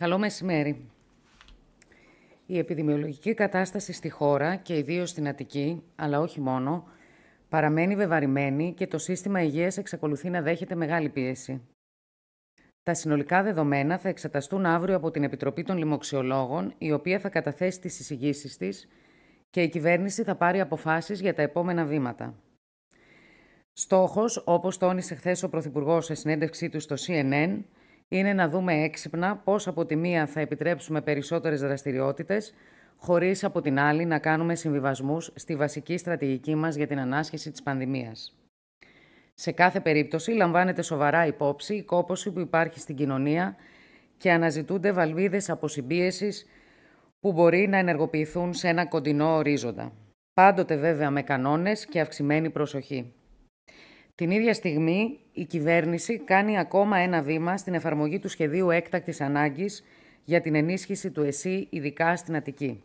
Καλό μεσημέρι. Η επιδημιολογική κατάσταση στη χώρα και ιδίως στην Αττική, αλλά όχι μόνο, παραμένει βεβαρημένη και το σύστημα υγείας εξακολουθεί να δέχεται μεγάλη πίεση. Τα συνολικά δεδομένα θα εξεταστούν αύριο από την Επιτροπή των Λοιμοξιολόγων, η οποία θα καταθέσει τις εισηγήσεις της και η κυβέρνηση θα πάρει αποφάσεις για τα επόμενα βήματα. Στόχος, όπως τόνισε χθες ο Πρωθυπουργός σε συνέντευξή του στο CNN, είναι να δούμε έξυπνα πώς από τη μία θα επιτρέψουμε περισσότερες δραστηριότητες, χωρίς από την άλλη να κάνουμε συμβιβασμούς στη βασική στρατηγική μας για την ανάσχεση της πανδημίας. Σε κάθε περίπτωση λαμβάνεται σοβαρά υπόψη η κόπωση που υπάρχει στην κοινωνία και αναζητούνται βαλβίδες αποσυμπίεσης που μπορεί να ενεργοποιηθούν σε ένα κοντινό ορίζοντα. Πάντοτε βέβαια με κανόνες και αυξημένη προσοχή. Την ίδια στιγμή η κυβέρνηση κάνει ακόμα ένα βήμα στην εφαρμογή του σχεδίου έκτακτης ανάγκης για την ενίσχυση του ΕΣΥ, ειδικά στην Αττική.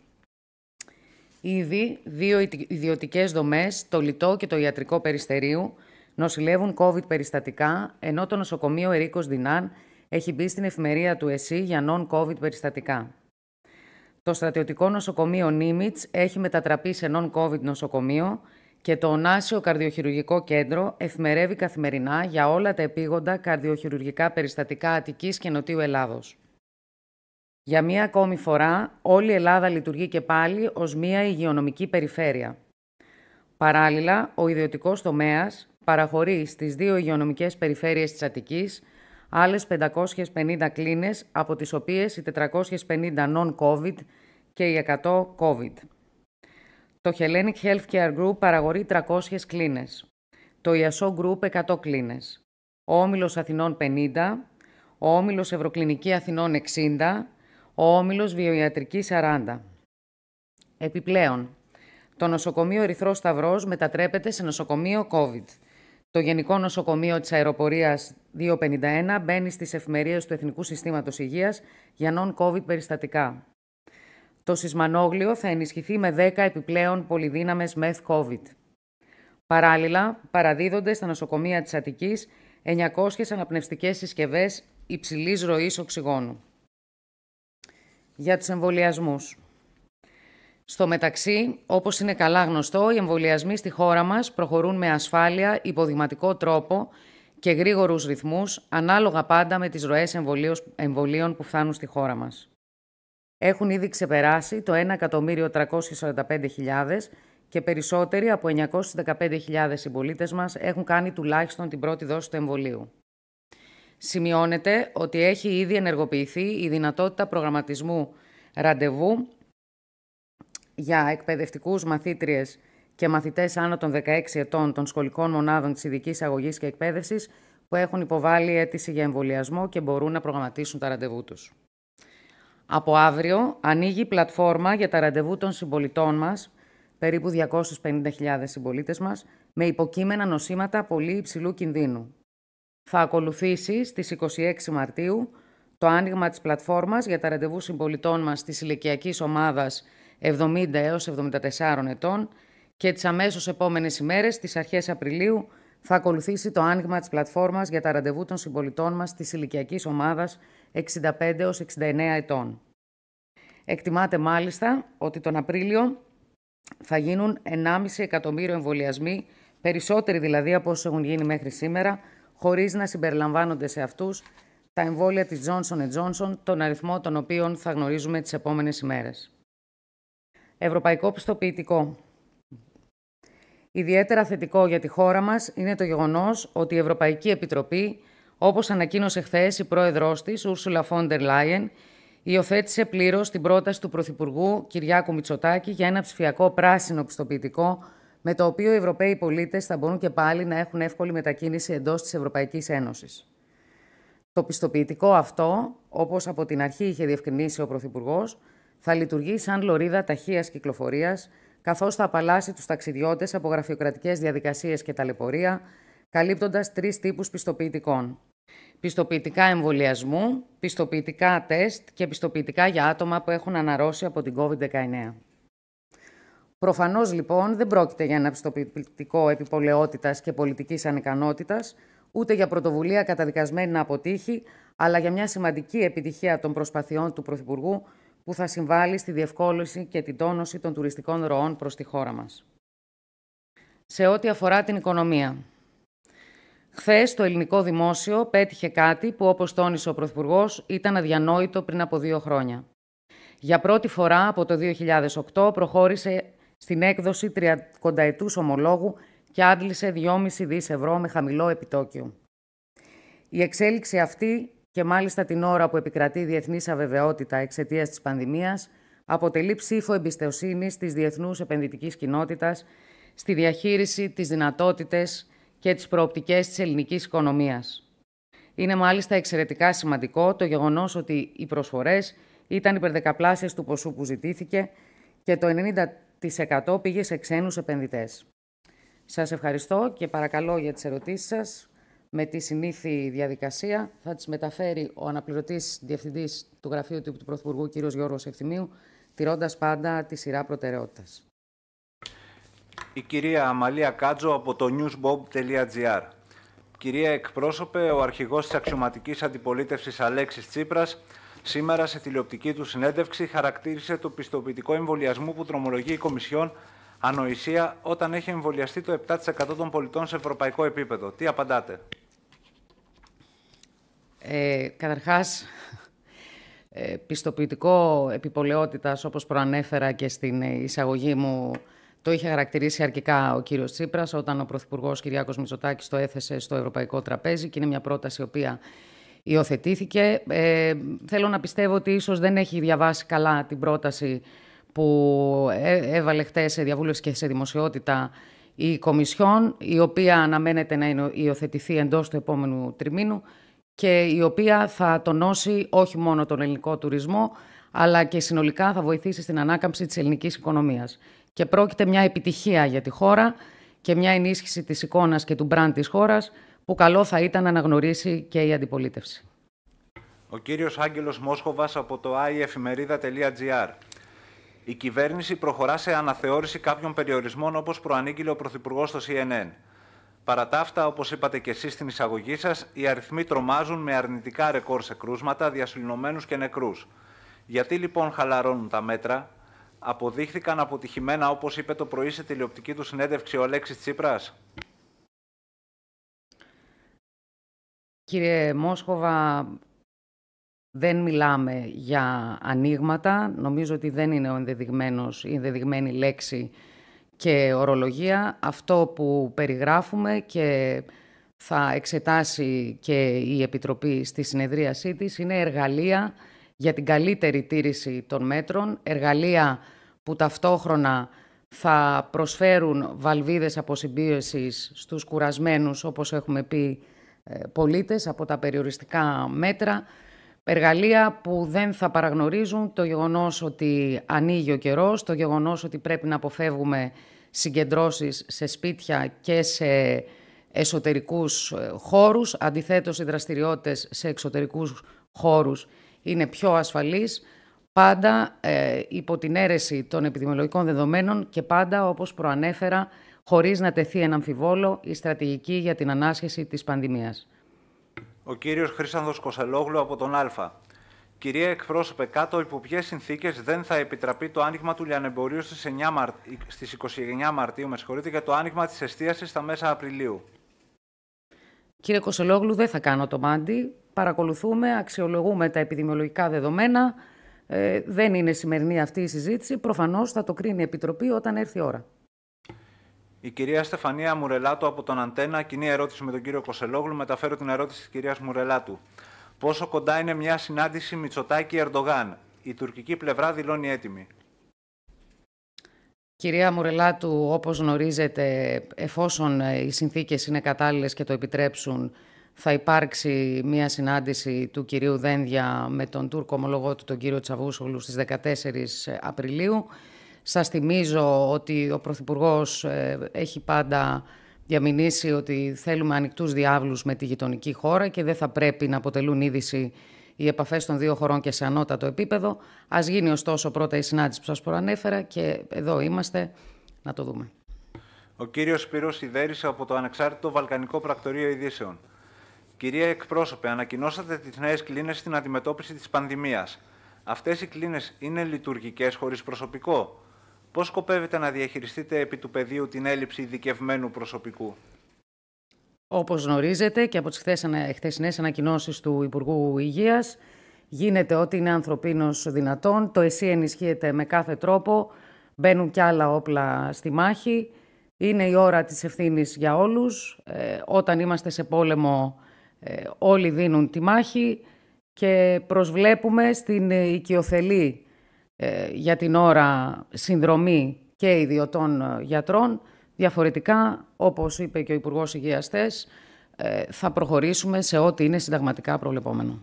Ήδη δύο ιδιωτικές δομές, το Λιτό και το Ιατρικό Περιστερίου, νοσηλεύουν COVID περιστατικά, ενώ το νοσοκομείο Ερίκος Δινάν έχει μπει στην εφημερία του ΕΣΥ για non-COVID περιστατικά. Το στρατιωτικό νοσοκομείο Νίμιτς έχει μετατραπεί σε non-COVID νοσοκομείο, και το Ωνάσιο Καρδιοχειρουργικό Κέντρο εφημερεύει καθημερινά για όλα τα επίγοντα καρδιοχειρουργικά περιστατικά Αττικής και Νοτιού Ελλάδος. Για μία ακόμη φορά, όλη η Ελλάδα λειτουργεί και πάλι ως μία υγειονομική περιφέρεια. Παράλληλα, ο ιδιωτικός τομέας παραχωρεί στις δύο υγειονομικές περιφέρειες της Αττικής άλλες 550 κλίνες, από τις οποίες οι 450 non-COVID και οι 100 COVID. Το Hellenic Healthcare Group παραγορεί 300 κλίνες. Το IASO Group 100 κλίνες. Ο Όμιλος Αθηνών 50, ο Όμιλος Ευρωκλινική Αθηνών 60, ο Όμιλος Βιοιατρική 40. Επιπλέον, το νοσοκομείο Ερυθρό Σταυρός μετατρέπεται σε νοσοκομείο COVID. Το Γενικό Νοσοκομείο της Αεροπορίας 251 μπαίνει στις εφημερίες του Εθνικού Συστήματος Υγείας για non-COVID περιστατικά. Το σεισμανόγλιο θα ενισχυθεί με 10 επιπλέον πολυδύναμες μεθ COVID. Παράλληλα, παραδίδονται στα νοσοκομεία της Αττικής 900 αναπνευστικές συσκευές υψηλής ροής οξυγόνου. Για τους εμβολιασμούς. Στο μεταξύ, όπως είναι καλά γνωστό, οι εμβολιασμοί στη χώρα μας προχωρούν με ασφάλεια, υποδηματικό τρόπο και γρήγορους ρυθμούς, ανάλογα πάντα με τις ροές εμβολίων που φτάνουν στη χώρα μας έχουν ήδη ξεπεράσει το 1.345.000 και περισσότεροι από 915.000 συμπολίτες μας έχουν κάνει τουλάχιστον την πρώτη δόση του εμβολίου. Σημειώνεται ότι έχει ήδη ενεργοποιηθεί η δυνατότητα προγραμματισμού ραντεβού για εκπαιδευτικούς μαθήτριες και μαθητές άνω των 16 ετών των σχολικών μονάδων της ειδικής αγωγής και εκπαίδευσης που έχουν υποβάλει αίτηση για εμβολιασμό και μπορούν να προγραμματίσουν τα ραντεβού τους. Από αύριο ανοίγει η πλατφόρμα για τα ραντεβού των συμπολιτών μας, περίπου 250.000 συμπολίτες μας, με υποκείμενα νοσήματα πολύ υψηλού κινδύνου. Θα ακολουθήσει στις 26 Μαρτίου το άνοιγμα της πλατφόρμας για τα ραντεβού συμπολιτών μας της ηλικιακής ομάδας 70 έως 74 ετών και τις αμέσως επόμενες ημέρες, στις αρχές Απριλίου, θα ακολουθήσει το άνοιγμα της πλατφόρμας για τα ραντεβού των συμπολιτών μας της ηλικιακής ομάδας 65 έως 69 ετών. Εκτιμάται μάλιστα ότι τον Απρίλιο θα γίνουν 1,5 εκατομμύριο εμβολιασμοί, περισσότεροι δηλαδή από όσους έχουν γίνει μέχρι σήμερα, χωρίς να συμπεριλαμβάνονται σε αυτούς τα εμβόλια της Johnson Johnson, τον αριθμό των οποίων θα γνωρίζουμε τις επόμενες ημέρες. Ευρωπαϊκό πιστοποιητικό. Ιδιαίτερα θετικό για τη χώρα μας είναι το γεγονός ότι η Ευρωπαϊκή Επιτροπή Όπως ανακοίνωσε χθες η πρόεδρός της, Ούρσουλα Φόντερ Λάιεν, υιοθέτησε πλήρως την πρόταση του Πρωθυπουργού Κυριάκου Μητσοτάκη για ένα ψηφιακό πράσινο πιστοποιητικό, με το οποίο οι Ευρωπαίοι πολίτες θα μπορούν και πάλι να έχουν εύκολη μετακίνηση εντός της Ευρωπαϊκής Ένωσης. Το πιστοποιητικό αυτό, όπως από την αρχή είχε διευκρινίσει ο Πρωθυπουργός, θα λειτουργεί σαν λωρίδα ταχείας κυκλοφορίας, καθώς θα απαλλάσσει τους ταξιδιώτες από γραφειοκρατικές διαδικασίες και ταλαιπωρία, καλύπτοντας τρεις τύπους πιστοποιητικών πιστοποιητικά εμβολιασμού, πιστοποιητικά τεστ και πιστοποιητικά για άτομα που έχουν αναρρώσει από την COVID-19. Προφανώς, λοιπόν, δεν πρόκειται για ένα πιστοποιητικό επιπολαιότητας και πολιτικής ανικανότητας, ούτε για πρωτοβουλία καταδικασμένη να αποτύχει, αλλά για μια σημαντική επιτυχία των προσπαθειών του Πρωθυπουργού που θα συμβάλλει στη διευκόλυνση και την τόνωση των τουριστικών ροών προς τη χώρα μας. Σε ό,τι αφορά την οικονομία, Χθες το ελληνικό δημόσιο πέτυχε κάτι που, όπως τόνισε ο Πρωθυπουργός, ήταν αδιανόητο πριν από δύο χρόνια. Για πρώτη φορά από το 2008 προχώρησε στην έκδοση 30 ομολόγου και άντλησε 2,5 δις ευρώ με χαμηλό επιτόκιο. Η εξέλιξη αυτή, και μάλιστα την ώρα που επικρατεί η διεθνής αβεβαιότητα εξαιτίας της πανδημίας, αποτελεί ψήφο εμπιστοσύνης της διεθνούς επενδυτικής κοινότητας στη διαχείριση της δυνατότητα και τις προοπτικές της ελληνικής οικονομίας. Είναι μάλιστα εξαιρετικά σημαντικό το γεγονός ότι οι προσφορές ήταν υπερδεκαπλάσιες του ποσού που ζητήθηκε και το 90% πήγε σε ξένους επενδυτές. Σας ευχαριστώ και παρακαλώ για τις ερωτήσεις σας. Με τη συνήθη διαδικασία θα τις μεταφέρει ο αναπληρωτής διευθυντής του Γραφείου του Πρωθυπουργού κ. Γιώργος Ευθυμίου, τηρώντας πάντα τη σειρά προτεραιότητας η κυρία Αμαλία Κάτζο από το newsbob.gr. Κυρία εκπρόσωπε, ο αρχηγός της αξιωματικής αντιπολίτευσης Αλέξης Τσίπρας σήμερα σε τηλεοπτική του συνέντευξη χαρακτήρισε το πιστοποιητικό εμβολιασμού που τρομολογεί η Κομισιόν ανοησία όταν έχει εμβολιαστεί το 7% των πολιτών σε ευρωπαϊκό επίπεδο. Τι απαντάτε. Ε, καταρχάς, ε, πιστοποιητικό επιπολαιότητας, όπως προανέφερα και στην εισαγωγή μου, το είχε χαρακτηρίσει αρκικά ο κύριος Τσίπρας όταν ο Πρωθυπουργός Κυριάκος Μητσοτάκης το έθεσε στο Ευρωπαϊκό Τραπέζι και είναι μια πρόταση η οποία υιοθετήθηκε. Ε, θέλω να πιστεύω ότι ίσως δεν έχει διαβάσει καλά την πρόταση που ε, έβαλε χτες σε διαβούλευση και σε δημοσιότητα η Κομισιόν, η οποία αναμένεται να υιοθετηθεί εντός του επόμενου τριμήνου και η οποία θα τονώσει όχι μόνο τον ελληνικό τουρισμό, αλλά και συνολικά θα βοηθήσει στην ανάκαμψη της ελληνικής οικονομίας και πρόκειται μια επιτυχία για τη χώρα και μια ενίσχυση της εικόνας και του μπραντ της χώρας που καλό θα ήταν να αναγνωρίσει και η αντιπολίτευση. Ο κύριος Άγγελος Μόσχοβας από το iefημερίδα.gr Η κυβέρνηση προχωρά σε αναθεώρηση κάποιων περιορισμών όπως προανήγγειλε ο Πρωθυπουργός στο CNN. Παρά τα αυτά, όπως είπατε και εσείς στην εισαγωγή σας, οι αριθμοί τρομάζουν με αρνητικά ρεκόρ σε κρούσματα, διασυλλομένου και νεκρούς. Γιατί λοιπόν χαλαρώνουν τα μέτρα, αποδείχθηκαν αποτυχημένα, όπως είπε το πρωί σε τηλεοπτική του συνέντευξη ο Αλέξης Τσίπρας. Κύριε Μόσχοβα, δεν μιλάμε για ανοίγματα. Νομίζω ότι δεν είναι ο ενδεδειγμένος, η ενδεδειγμένη λέξη και ορολογία. Αυτό που περιγράφουμε και θα εξετάσει και η Επιτροπή στη συνεδρίασή της είναι εργαλεία για την καλύτερη τήρηση των μέτρων, εργαλεία που ταυτόχρονα θα προσφέρουν βαλβίδες αποσυμπίεσης στους κουρασμένους, όπως έχουμε πει, ε, πολίτες από τα περιοριστικά μέτρα. Εργαλεία που δεν θα παραγνωρίζουν το γεγονός ότι ανοίγει ο καιρός, το γεγονός ότι πρέπει να αποφεύγουμε συγκεντρώσεις σε σπίτια και σε εσωτερικούς ε, χώρους. Αντιθέτως, οι δραστηριότητες σε εξωτερικούς χώρους είναι πιο ασφαλείς πάντα ε, υπό την αίρεση των επιδημιολογικών δεδομένων και πάντα, όπως προανέφερα, χωρίς να τεθεί ένα αμφιβόλο η στρατηγική για την ανάσχεση της πανδημίας. Ο κύριος Χρήσανδος Κοσελόγλου από τον ΑΛΦΑ. Κυρία εκπρόσωπε, κάτω υπό ποιες συνθήκες δεν θα επιτραπεί το άνοιγμα του λιανεμπορίου στις 29 Μαρτίου με για το άνοιγμα της εστίασης στα μέσα Απριλίου. Κύριε Κοσελόγλου, δεν θα κάνω το μάντι. Παρακολουθούμε, αξιολογούμε τα επιδημιολογικά δεδομένα, ε, δεν είναι σημερινή αυτή η συζήτηση. Προφανώς θα το κρίνει η Επιτροπή όταν έρθει η ώρα. Η κυρία Στεφανία Μουρελάτου από τον Αντένα, κοινή ερώτηση με τον κύριο Κοσελόγλου. Μεταφέρω την ερώτηση της κυρίας Μουρελάτου. Πόσο κοντά είναι μια συνάντηση Μητσοτάκη-Ερντογάν. Η τουρκική πλευρά δηλώνει έτοιμη. Κυρία Μουρελάτου, όπως γνωρίζετε, εφόσον ε, οι συνθήκες είναι κατάλληλες και το επιτρέψουν, θα υπάρξει μία συνάντηση του κυρίου Δένδια με τον Τούρκο ομολογό του, τον κύριο Τσαβούσογλου, στις 14 Απριλίου. Σας θυμίζω ότι ο Πρωθυπουργός ε, έχει πάντα διαμηνήσει ότι θέλουμε ανοιχτούς διάβλους με τη γειτονική χώρα και δεν θα πρέπει να αποτελούν είδηση οι επαφές των δύο χωρών και σε ανώτατο επίπεδο. Ας γίνει ωστόσο πρώτα η συνάντηση που σας προανέφερα και εδώ είμαστε να το δούμε. Ο κύριος Σπυρός Σιδέρης από το Ανεξάρτητο Βαλκανικό Πρακτορείο Ειδήσεων. Κυρία Εκπρόσωπε, ανακοινώσατε τις νέες κλίνες στην αντιμετώπιση της πανδημίας. Αυτές οι κλίνες είναι λειτουργικές χωρίς προσωπικό. Πώς σκοπεύετε να διαχειριστείτε επί του πεδίου την έλλειψη ειδικευμένου προσωπικού. Όπως γνωρίζετε και από τις χθεσινές ανακοινώσεις του Υπουργού Υγείας. γίνεται ό,τι είναι ανθρωπίνος δυνατόν. Το ΕΣΥ ενισχύεται με κάθε τρόπο, μπαίνουν κι άλλα όπλα στη μάχη. Είναι η ώρα της ευθύνης για όλους. Ε, όταν είμαστε σε πόλεμο ε, όλοι δίνουν τη μάχη και προσβλέπουμε στην ε, οικειοθελή ε, για την ώρα συνδρομή και ιδιωτών γιατρών. Διαφορετικά, όπως είπε και ο Υπουργός Υγείας θα προχωρήσουμε σε ό,τι είναι συνταγματικά προβλεπόμενο.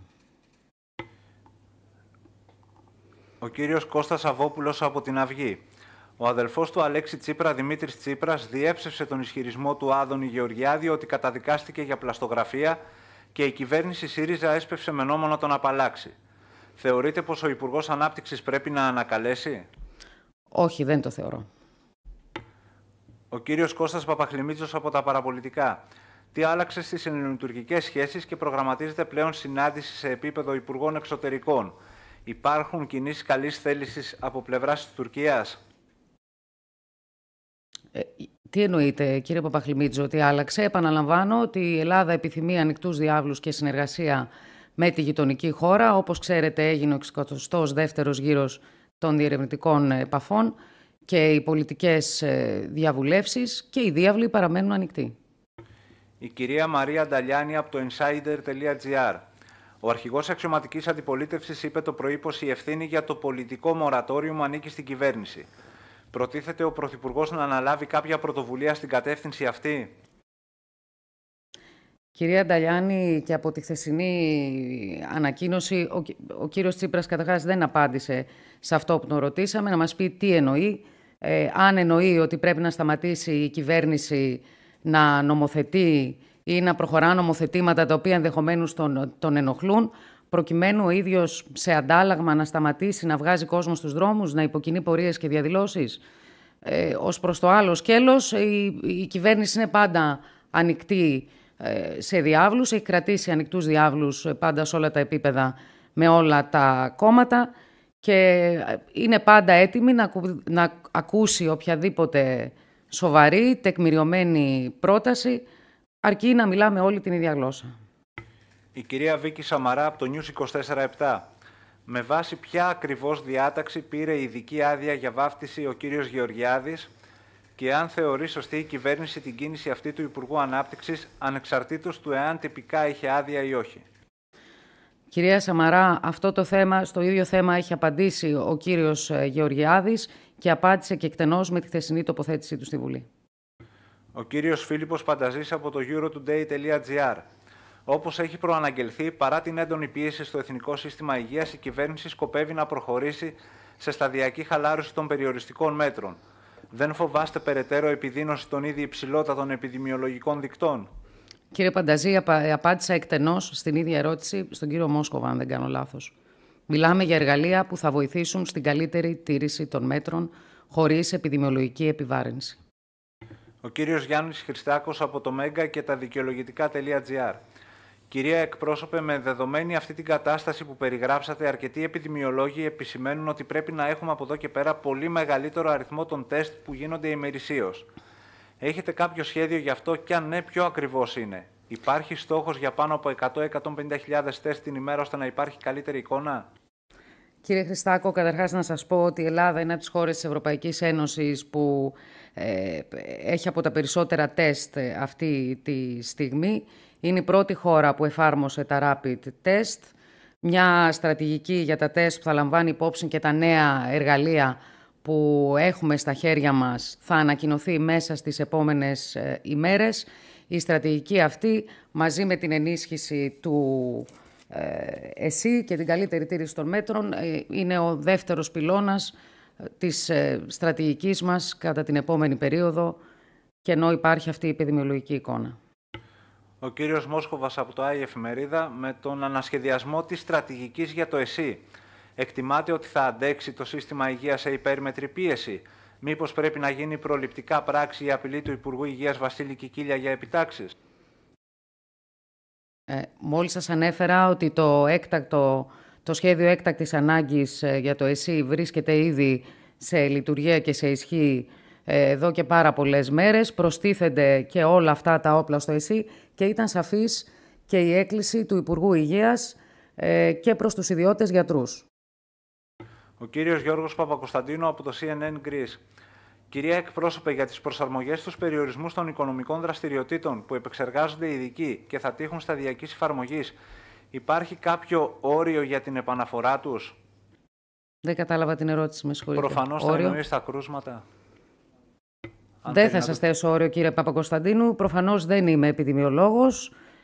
Ο κύριος Κώστας Αβόπουλος από την Αυγή. Ο αδελφός του Αλέξη Τσίπρα, Δημήτρης Τσίπρας, διέψευσε τον ισχυρισμό του Άδωνη Γεωργιάδη ότι καταδικάστηκε για πλαστογραφία και η κυβέρνηση ΣΥΡΙΖΑ έσπευσε με νόμο να τον απαλλάξει. Θεωρείτε πως ο Υπουργός Ανάπτυξης πρέπει να ανακαλέσει, Όχι, δεν το θεωρώ. Ο κύριος Κώστας Παπαχλημίτσος από τα Παραπολιτικά. Τι άλλαξε στις ελληνοτουρκικές σχέσεις και προγραμματίζεται πλέον συνάντηση σε επίπεδο Υπουργών Εξωτερικών. Υπάρχουν κινήσεις καλής θέλησης από πλευράς της Τουρκίας. Ε, τι εννοείται, κύριε Παπαχλημίτζο, ότι άλλαξε. Επαναλαμβάνω ότι η Ελλάδα επιθυμεί ανοιχτούς διάβλους και συνεργασία με τη γειτονική χώρα. Όπως ξέρετε, έγινε ο 62ο δεύτερος γύρος των διερευνητικών επαφών και οι πολιτικές ε, διαβουλεύσεις και οι διάβλοι παραμένουν ανοιχτοί. Η κυρία Μαρία Νταλιάνη από το insider.gr. Ο αρχηγός αξιωματικής αντιπολίτευσης είπε το πρωί πως η ευθύνη για το πολιτικό μορατόριο ανήκει στην κυβέρνηση. Προτίθεται ο Πρωθυπουργός να αναλάβει κάποια πρωτοβουλία στην κατεύθυνση αυτή. Κυρία Νταλιάνη, και από τη χθεσινή ανακοίνωση, ο, ο κύριος Τσίπρας καταρχάς δεν απάντησε σε αυτό που τον ρωτήσαμε, να μας πει τι εννοεί, ε, αν εννοεί ότι πρέπει να σταματήσει η κυβέρνηση να νομοθετεί ή να προχωρά νομοθετήματα τα οποία ενδεχομένως τον ενοχλούν προκειμένου ο ίδιος σε αντάλλαγμα να σταματήσει να βγάζει κόσμο στους δρόμους, να υποκινεί πορείες και διαδηλώσεις. Ε, Ως προς το άλλο σκέλος, η, η κυβέρνηση είναι πάντα ανοιχτή ε, σε διάβλους, έχει κρατήσει ανοιχτούς διάβλους ε, πάντα σε όλα τα επίπεδα με όλα τα κόμματα και ε, είναι πάντα έτοιμη να, να ακούσει οποιαδήποτε σοβαρή, τεκμηριωμένη πρόταση αρκεί να μιλάμε όλη την ίδια γλώσσα η κυρία Βίκη Σαμαρά από το News 24-7. Με βάση ποια ακριβώς διάταξη πήρε ειδική άδεια για βάφτιση ο κύριος Γεωργιάδης και αν θεωρεί σωστή η κυβέρνηση την κίνηση αυτή του Υπουργού Ανάπτυξης ανεξαρτήτως του εάν τυπικά είχε άδεια ή όχι. Κυρία Σαμαρά, αυτό το θέμα, στο ίδιο θέμα έχει απαντήσει ο κύριος ε, Γεωργιάδης και απάντησε και εκτενώς με τη χθεσινή τοποθέτησή του στη Βουλή. Ο κύριος Φίλιππος Πανταζής από το eurotoday.gr Όπως έχει προαναγγελθεί, παρά την έντονη πίεση στο Εθνικό Σύστημα Υγείας, η κυβέρνηση σκοπεύει να προχωρήσει σε σταδιακή χαλάρωση των περιοριστικών μέτρων. Δεν φοβάστε περαιτέρω επιδείνωση των ήδη υψηλότατων επιδημιολογικών δικτών. Κύριε Πανταζή, απάντησα εκτενώς στην ίδια ερώτηση στον κύριο Μόσκοβα, αν δεν κάνω λάθος. Μιλάμε για εργαλεία που θα βοηθήσουν στην καλύτερη τήρηση των μέτρων χωρίς επιδημιολογική επιβάρυνση. Ο κύριος Γιάννης Χριστάκος από το Μέγκα και τα δικαιολογητικά.gr Κυρία Εκπρόσωπε, με δεδομένη αυτή την κατάσταση που περιγράψατε, αρκετοί επιδημιολόγοι επισημαίνουν ότι πρέπει να έχουμε από εδώ και πέρα πολύ μεγαλύτερο αριθμό των τεστ που γίνονται ημερησίως. Έχετε κάποιο σχέδιο γι' αυτό και αν ναι, ποιο ακριβώς είναι. Υπάρχει στόχος για πάνω από 100-150.000 τεστ την ημέρα ώστε να υπάρχει καλύτερη εικόνα. Κύριε Χριστάκο, καταρχάς να σας πω ότι η Ελλάδα είναι από τις χώρες της Ευρωπαϊκής Ένωσης που ε, έχει από τα περισσότερα τεστ αυτή τη στιγμή. Είναι η πρώτη χώρα που εφάρμοσε τα rapid test, μια στρατηγική για τα τεστ που θα λαμβάνει υπόψη και τα νέα εργαλεία που έχουμε στα χέρια μας θα ανακοινωθεί μέσα στις επόμενες ε, ημέρες. Η στρατηγική αυτή μαζί με την ενίσχυση του ε, ΕΣΥ και την καλύτερη τήρηση των μέτρων ε, είναι ο δεύτερος πυλώνας της στρατηγικής μας κατά την επόμενη περίοδο και ενώ υπάρχει αυτή η επιδημιολογική εικόνα ο κύριος Μόσχοβας από το ΆΗ Εφημερίδα με τον ανασχεδιασμό της στρατηγικής για το ΕΣΥ. Εκτιμάται ότι θα αντέξει το σύστημα υγείας σε υπέρμετρη πίεση. Μήπως πρέπει να γίνει προληπτικά πράξη η απειλή του Υπουργού Υγείας Βασίλη Κικίλια για επιτάξεις. Ε, μόλις σας ανέφερα ότι το, έκτακτο, το σχέδιο έκτακτης ανάγκης ε, για το ΕΣΥ βρίσκεται ήδη σε λειτουργία και σε ισχύ εδώ και πάρα πολλές μέρες. Προστίθενται και όλα αυτά τα όπλα στο ΕΣΥ και ήταν σαφής και η έκκληση του Υπουργού Υγείας ε, και προς τους ιδιώτες γιατρούς. Ο κύριος Γιώργος Παπακοσταντίνου από το CNN Greece. Κυρία εκπρόσωπε, για τις προσαρμογές στους περιορισμούς των οικονομικών δραστηριοτήτων που επεξεργάζονται ειδικοί και θα τύχουν σταδιακής εφαρμογής, υπάρχει κάποιο όριο για την επαναφορά τους. Δεν κατάλαβα την ερώτηση, με συγχωρείτε. Προφανώς θα στα κρούσματα. Δεν θα σα θέσω όριο, κύριε Παπακοσταντίνου. Προφανώς δεν είμαι επιδημιολόγος.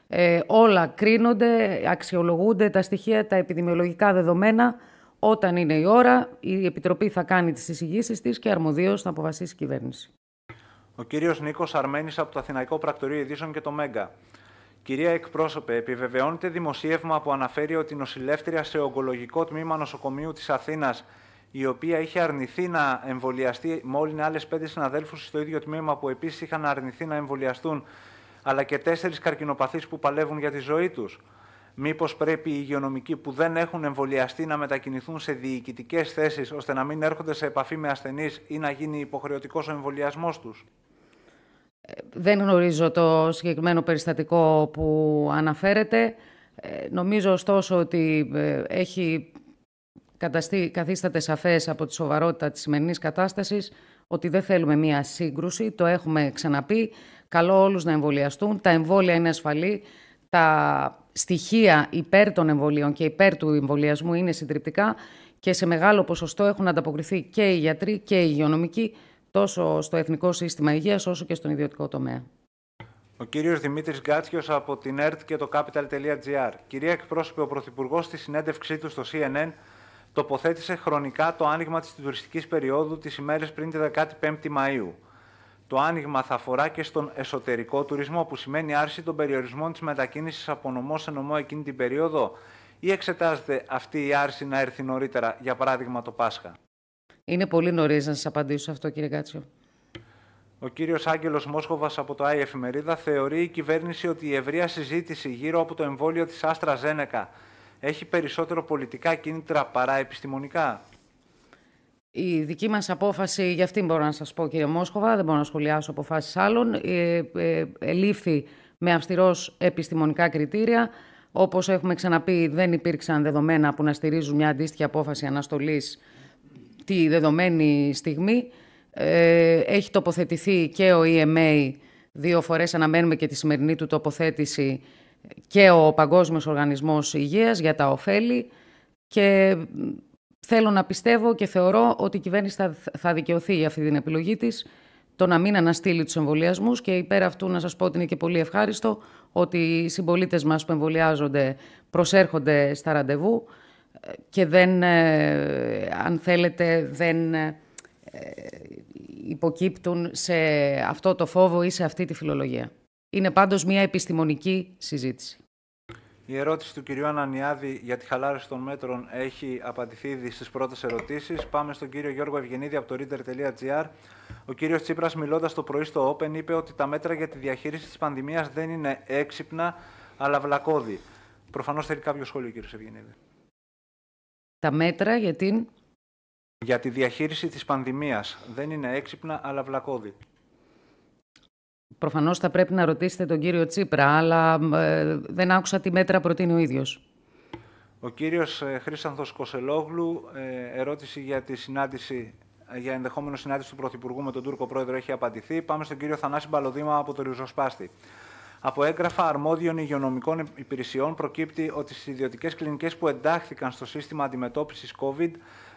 Ε, όλα κρίνονται, αξιολογούνται τα στοιχεία, τα επιδημιολογικά δεδομένα. Όταν είναι η ώρα, η Επιτροπή θα κάνει τις εισηγήσεις της και αρμοδίως θα αποφασίσει η κυβέρνηση. Ο κύριος Νίκος Αρμένης από το Αθηναϊκό Πρακτορείο Ειδήσεων και το ΜΕΓΑ. Κυρία Εκπρόσωπε, επιβεβαιώνεται δημοσίευμα που αναφέρει ότι η νοσηλεύτρια σε ογκολογικό τμήμα νοσοκομείου της Αθήνας η οποία είχε αρνηθεί να εμβολιαστεί μόλι με άλλες πέντε συναδέλφους στο ίδιο τμήμα που επίσης είχαν αρνηθεί να εμβολιαστούν, αλλά και τέσσερις καρκινοπαθείς που παλεύουν για τη ζωή τους. Μήπως πρέπει οι υγειονομικοί που δεν έχουν εμβολιαστεί να μετακινηθούν σε διοικητικές θέσεις ώστε να μην έρχονται σε επαφή με ασθενείς ή να γίνει υποχρεωτικός ο εμβολιασμός τους. Ε, δεν γνωρίζω το συγκεκριμένο περιστατικό που αναφέρεται. Ε, νομίζω ωστόσο ότι ε, έχει Καταστεί, καθίσταται σαφές από τη σοβαρότητα της σημερινής κατάστασης ότι δεν θέλουμε μία σύγκρουση, το έχουμε ξαναπεί. Καλό όλους να εμβολιαστούν, τα εμβόλια είναι ασφαλή, τα στοιχεία υπέρ των εμβολίων και υπέρ του εμβολιασμού είναι συντριπτικά και σε μεγάλο ποσοστό έχουν ανταποκριθεί και οι γιατροί και οι υγειονομικοί τόσο στο Εθνικό Σύστημα Υγείας όσο και στον ιδιωτικό τομέα. Ο κύριος Δημήτρης Γκάτσιο από την ΕΡΤ και το Capital.gr. Κυρία εκπρόσωπε, ο Πρωθυπουργός στη συνέντευξή του στο CNN τοποθέτησε χρονικά το άνοιγμα της τουριστικής περίοδου τις ημέρες πριν τη 15η Μαΐου. Το άνοιγμα θα αφορά και στον εσωτερικό τουρισμό, που σημαίνει άρση των περιορισμών της μετακίνησης από νομό σε νομό εκείνη την περίοδο, ή εξετάζεται αυτή η άρση να έρθει νωρίτερα, για παράδειγμα το Πάσχα. Είναι πολύ νωρίς να σας απαντήσω αυτό, κύριε Κάτσιο. Ο κύριος Άγγελος Μόσχοβας από το ΆΗ Εφημερίδα θεωρεί η κυβέρνηση ότι η ευρεία συζήτηση γύρω από το εμβόλιο της Άστρα Ζένεκα έχει περισσότερο πολιτικά κίνητρα παρά επιστημονικά. Η δική μας απόφαση, για αυτήν μπορώ να σας πω κύριε Μόσχοβα, δεν μπορώ να σχολιάσω αποφάσεις άλλων, ε, ε, ελήφθη με αυστηρός επιστημονικά κριτήρια. Όπως έχουμε ξαναπεί, δεν υπήρξαν δεδομένα που να στηρίζουν μια αντίστοιχη απόφαση αναστολής τη δεδομένη στιγμή. Ε, έχει τοποθετηθεί και ο EMA δύο φορές, αναμένουμε και τη σημερινή του τοποθέτηση και ο Παγκόσμιος Οργανισμός Υγείας για τα ωφέλη και θέλω να πιστεύω και θεωρώ ότι η κυβέρνηση θα, θα δικαιωθεί για αυτή την επιλογή της το να μην αναστείλει τους εμβολιασμούς και υπέρ αυτού να σας πω ότι είναι και πολύ ευχάριστο ότι οι συμπολίτες μας που εμβολιάζονται προσέρχονται στα ραντεβού και δεν, ε, αν θέλετε, δεν ε, υποκύπτουν σε αυτό το φόβο ή σε αυτή τη φιλολογία. Είναι πάντως μια επιστημονική συζήτηση. Η ερώτηση του κυρίου Ανανιάδη για τη χαλάρωση των μέτρων έχει απαντηθεί ήδη στις πρώτες ερωτήσεις. Πάμε στον κύριο Γιώργο Ευγενίδη από το reader.gr. Ο κύριος Τσίπρας, μιλώντας το πρωί στο Open, είπε ότι τα μέτρα για τη διαχείριση της πανδημίας δεν είναι έξυπνα, αλλά βλακώδη. Προφανώς θέλει κάποιο σχόλιο, κύριος Ευγενίδη. Τα μέτρα για την. Για τη διαχείριση της πανδημίας δεν είναι έξυπνα, αλλά βλακώδη. Προφανώς θα πρέπει να ρωτήσετε τον κύριο Τσίπρα, αλλά ε, δεν άκουσα τι μέτρα προτείνει ο ίδιος. Ο κύριος ε, Χρήσανθο Κοσελόγλου, ε, ερώτηση για τη συνάντηση ε, για ενδεχόμενο συνάντηση του Πρωθυπουργού με τον Τούρκο Πρόεδρο έχει απαντηθεί. Πάμε στον κύριο Θανάση Μπαλοδήμα από το Ριζοσπάστη. Από έγγραφα αρμόδιων υγειονομικών υπηρεσιών προκύπτει ότι στις ιδιωτικές κλινικές που εντάχθηκαν στο σύστημα αντιμετώπισης COVID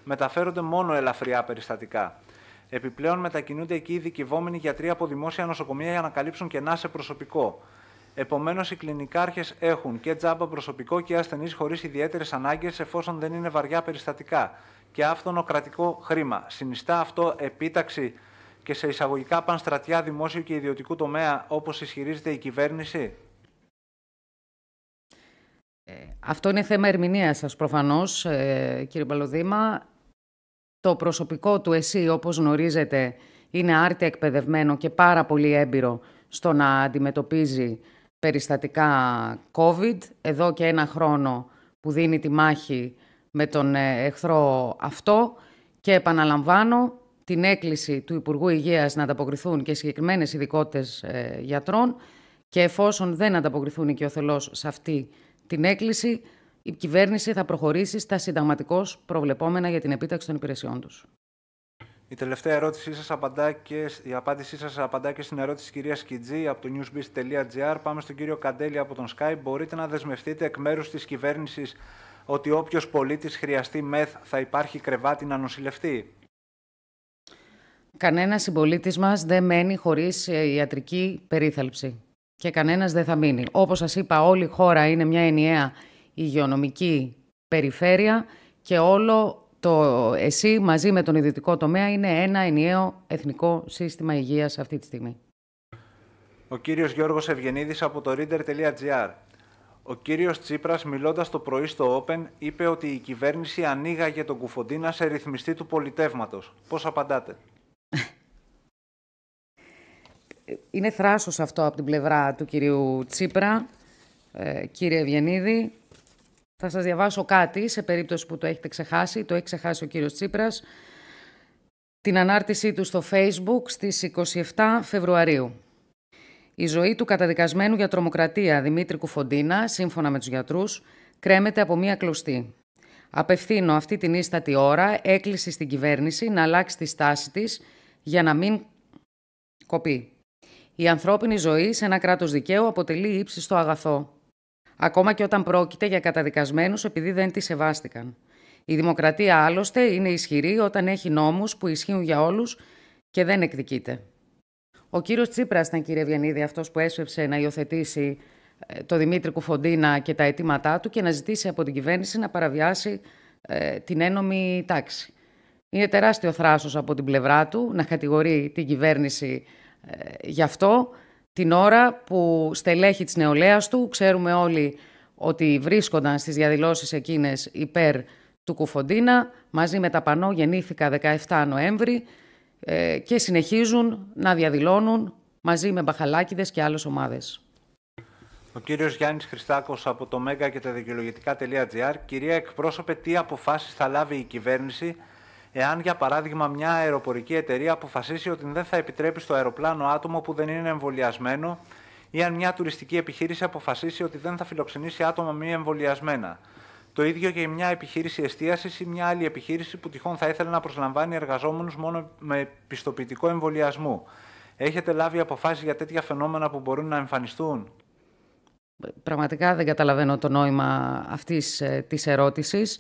μεταφέρονται μόνο ελαφριά περιστατικά. Επιπλέον, μετακινούνται εκεί οι δικηγόμενοι γιατροί από δημόσια νοσοκομεία για να καλύψουν κενά σε προσωπικό. Επομένως, οι κλινικάρχες έχουν και τζάμπα προσωπικό και ασθενείς χωρίς ιδιαίτερες ανάγκες εφόσον δεν είναι βαριά περιστατικά και άφθονο κρατικό χρήμα. Συνιστά αυτό επίταξη και σε εισαγωγικά πανστρατιά δημόσιου και ιδιωτικού τομέα όπως ισχυρίζεται η κυβέρνηση. Ε, αυτό είναι θέμα ερμηνείας σας προφανώς, ε, κύριε το προσωπικό του ΕΣΥ, όπως γνωρίζετε, είναι άρτια εκπαιδευμένο και πάρα πολύ έμπειρο στο να αντιμετωπίζει περιστατικά COVID. Εδώ και ένα χρόνο που δίνει τη μάχη με τον ε, εχθρό αυτό και επαναλαμβάνω την έκκληση του Υπουργού Υγείας να ανταποκριθούν και συγκεκριμένες ειδικότητες ε, γιατρών και εφόσον δεν ανταποκριθούν οικειοθελώ σε αυτή την έκκληση η κυβέρνηση θα προχωρήσει στα συνταγματικώς προβλεπόμενα για την επίταξη των υπηρεσιών τους. Η τελευταία ερώτησή σας απαντά και, η απάντησή σας απαντά και στην ερώτηση της κυρίας Κιτζή από το newsbiz.gr. Πάμε στον κύριο Καντέλη από τον Skype. Μπορείτε να δεσμευτείτε εκ μέρους της κυβέρνησης ότι όποιος πολίτης χρειαστεί μεθ θα υπάρχει κρεβάτι να νοσηλευτεί. Κανένα συμπολίτης μας δεν μένει χωρίς ε, ιατρική περίθαλψη. Και κανένας δεν θα μείνει. Όπως σας είπα, όλη η χώρα είναι μια ενιαία υγειονομική περιφέρεια και όλο το ΕΣΥ μαζί με τον ιδιωτικό τομέα είναι ένα ενιαίο εθνικό σύστημα υγείας αυτή τη στιγμή. Ο κύριος Γιώργος Ευγενίδης από το reader.gr ο κύριος Τσίπρας, μιλώντας το πρωί στο Open, είπε ότι η κυβέρνηση ανοίγαγε τον Κουφοντίνα σε ρυθμιστή του πολιτεύματος. Πώς απαντάτε? Είναι θράσος αυτό από την πλευρά του κυρίου Τσίπρα, ε, κύριε Ευγενίδη. Θα σας διαβάσω κάτι σε περίπτωση που το έχετε ξεχάσει. Το έχει ξεχάσει ο κύριος Τσίπρας. Την ανάρτησή του στο Facebook στις 27 Φεβρουαρίου. Η ζωή του καταδικασμένου για τρομοκρατία Δημήτρη Κουφοντίνα, σύμφωνα με τους γιατρούς, κρέμεται από μία κλωστή. Απευθύνω αυτή την ίστατη ώρα έκκληση στην κυβέρνηση να αλλάξει τη στάση της για να μην κοπεί. Η ανθρώπινη ζωή σε ένα κράτος δικαίου αποτελεί ύψιστο αγαθό ακόμα και όταν πρόκειται για καταδικασμένους επειδή δεν τη σεβάστηκαν. Η δημοκρατία άλλωστε είναι ισχυρή όταν έχει νόμους που ισχύουν για όλους και δεν εκδικείται. Ο κύριος Τσίπρας ήταν κύριε Βιανίδη αυτός που έσφεψε να υιοθετήσει ε, το Δημήτρη Κουφοντίνα και τα αιτήματά του και να ζητήσει από την κυβέρνηση να παραβιάσει ε, την ένομη τάξη. Είναι τεράστιο θράσος από την πλευρά του να κατηγορεί την κυβέρνηση ε, γι' αυτό την ώρα που στελέχη της νεολαίας του, ξέρουμε όλοι ότι βρίσκονταν στις διαδηλώσεις εκείνες υπέρ του Κουφοντίνα, μαζί με τα Πανό γεννήθηκα 17 Νοέμβρη ε, και συνεχίζουν να διαδηλώνουν μαζί με μπαχαλάκιδες και άλλες ομάδες. Ο κύριος Γιάννης Χριστάκος από το Μέγα και τα δικαιολογητικά.gr Κυρία εκπρόσωπε, τι αποφάσεις θα λάβει η κυβέρνηση εάν για παράδειγμα μια αεροπορική εταιρεία αποφασίσει ότι δεν θα επιτρέπει στο αεροπλάνο άτομο που δεν είναι εμβολιασμένο ή αν μια τουριστική επιχείρηση αποφασίσει ότι δεν θα φιλοξενήσει άτομα μη εμβολιασμένα. Το ίδιο και μια επιχείρηση εστίασης ή μια άλλη επιχείρηση που τυχόν θα ήθελε να προσλαμβάνει εργαζόμενους μόνο με πιστοποιητικό εμβολιασμού. Έχετε λάβει αποφάσεις για τέτοια φαινόμενα που μπορούν να εμφανιστούν. Πραγματικά δεν καταλαβαίνω το νόημα αυτής ε, της ερώτησης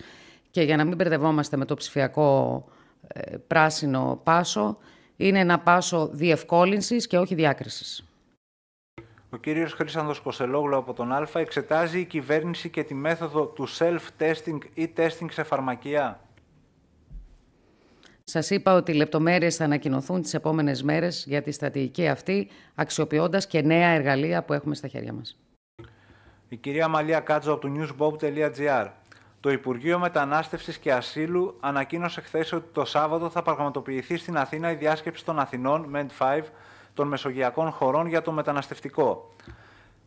και για να μην μπερδευόμαστε με το ψηφιακό ε, πράσινο πάσο, είναι ένα πάσο διευκόλυνσης και όχι διάκρισης. Ο κύριος Χρήσανδος Κοσελόγλου από τον Α εξετάζει η κυβέρνηση και τη μέθοδο του self-testing ή testing σε φαρμακεία. Σας είπα ότι οι λεπτομέρειες θα ανακοινωθούν τις επόμενες μέρες για τη στρατηγική αυτή, αξιοποιώντας και νέα εργαλεία που έχουμε στα χέρια μας. Η κυρία Μαλία Κάτζο από το newsbob.gr το Υπουργείο Μετανάστευσης και Ασύλου ανακοίνωσε χθες ότι το Σάββατο θα πραγματοποιηθεί στην Αθήνα η διάσκεψη των Αθηνών MED5 των μεσογειακών χωρών για το μεταναστευτικό.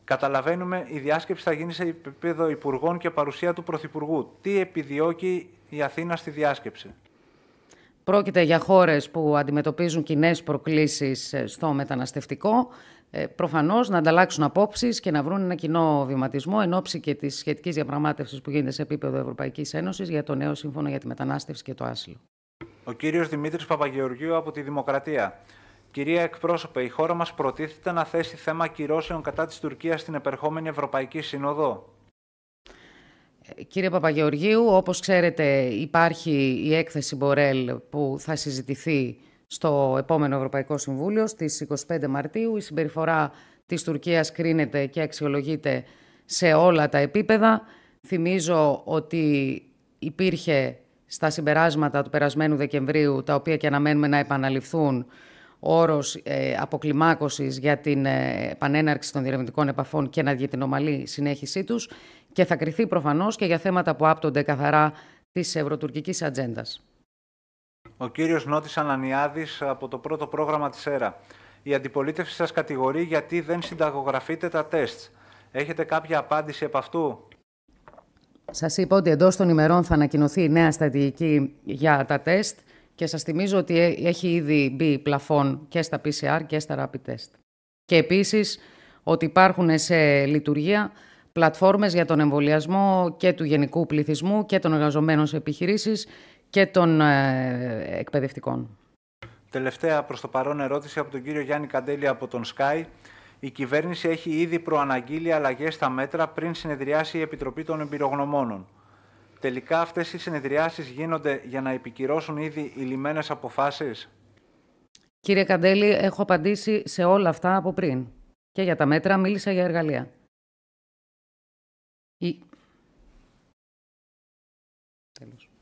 Καταλαβαίνουμε, η διάσκεψη θα γίνει σε επίπεδο υπουργών και παρουσία του Πρωθυπουργού. Τι επιδιώκει η Αθήνα στη διάσκεψη. Πρόκειται για χώρες που αντιμετωπίζουν κοινές προκλήσεις στο μεταναστευτικό. Ε, προφανώς να ανταλλάξουν απόψεις και να βρουν ένα κοινό βηματισμό εν ώψη και της σχετικής διαπραγμάτευσης που γίνεται σε επίπεδο Ευρωπαϊκής Ένωσης για το νέο σύμφωνο για τη μετανάστευση και το άσυλο. Ο κύριος Δημήτρης Παπαγεωργίου από τη Δημοκρατία. Κυρία Εκπρόσωπε, η χώρα μας προτίθεται να θέσει θέμα κυρώσεων κατά της Τουρκίας στην επερχόμενη Ευρωπαϊκή Σύνοδο. Ε, κύριε Παπαγεωργίου, όπως ξέρετε υπάρχει η έκθεση Μπορέλ που θα συζητηθεί στο επόμενο Ευρωπαϊκό Συμβούλιο στις 25 Μαρτίου. Η συμπεριφορά της Τουρκίας κρίνεται και αξιολογείται σε όλα τα επίπεδα. Θυμίζω ότι υπήρχε στα συμπεράσματα του περασμένου Δεκεμβρίου, τα οποία και αναμένουμε να επαναληφθούν, όρος ε, αποκλιμάκωσης για την ε, επανέναρξη των διερευνητικών επαφών και να, για την ομαλή συνέχισή τους και θα κριθεί προφανώς και για θέματα που άπτονται καθαρά της ευρωτουρκικής ατζέντας. Ο κύριος Νότης Ανανιάδης από το πρώτο πρόγραμμα της ΕΡΑ. Η αντιπολίτευση σας κατηγορεί γιατί δεν συνταγογραφείτε τα τεστ. Έχετε κάποια απάντηση επ' αυτού? Σας είπα ότι εντός των ημερών θα ανακοινωθεί η νέα στρατηγική για τα τεστ και σας θυμίζω ότι ε, έχει ήδη μπει πλαφόν και στα PCR και στα rapid test. Και επίσης ότι υπάρχουν σε λειτουργία πλατφόρμες για τον εμβολιασμό και του γενικού πληθυσμού και των εργαζομένων σε επιχειρήσεις και των ε, εκπαιδευτικών. Τελευταία προς το παρόν ερώτηση από τον κύριο Γιάννη Καντέλη από τον Sky. Η κυβέρνηση έχει ήδη προαναγγείλει αλλαγές στα μέτρα πριν συνεδριάσει η Επιτροπή των Εμπειρογνωμόνων. Τελικά αυτές οι συνεδριάσεις γίνονται για να επικυρώσουν ήδη οι λιμένες αποφάσεις. Κύριε Καντέλη, έχω απαντήσει σε όλα αυτά από πριν. Και για τα μέτρα μίλησα για εργαλεία. Η... Τέλος.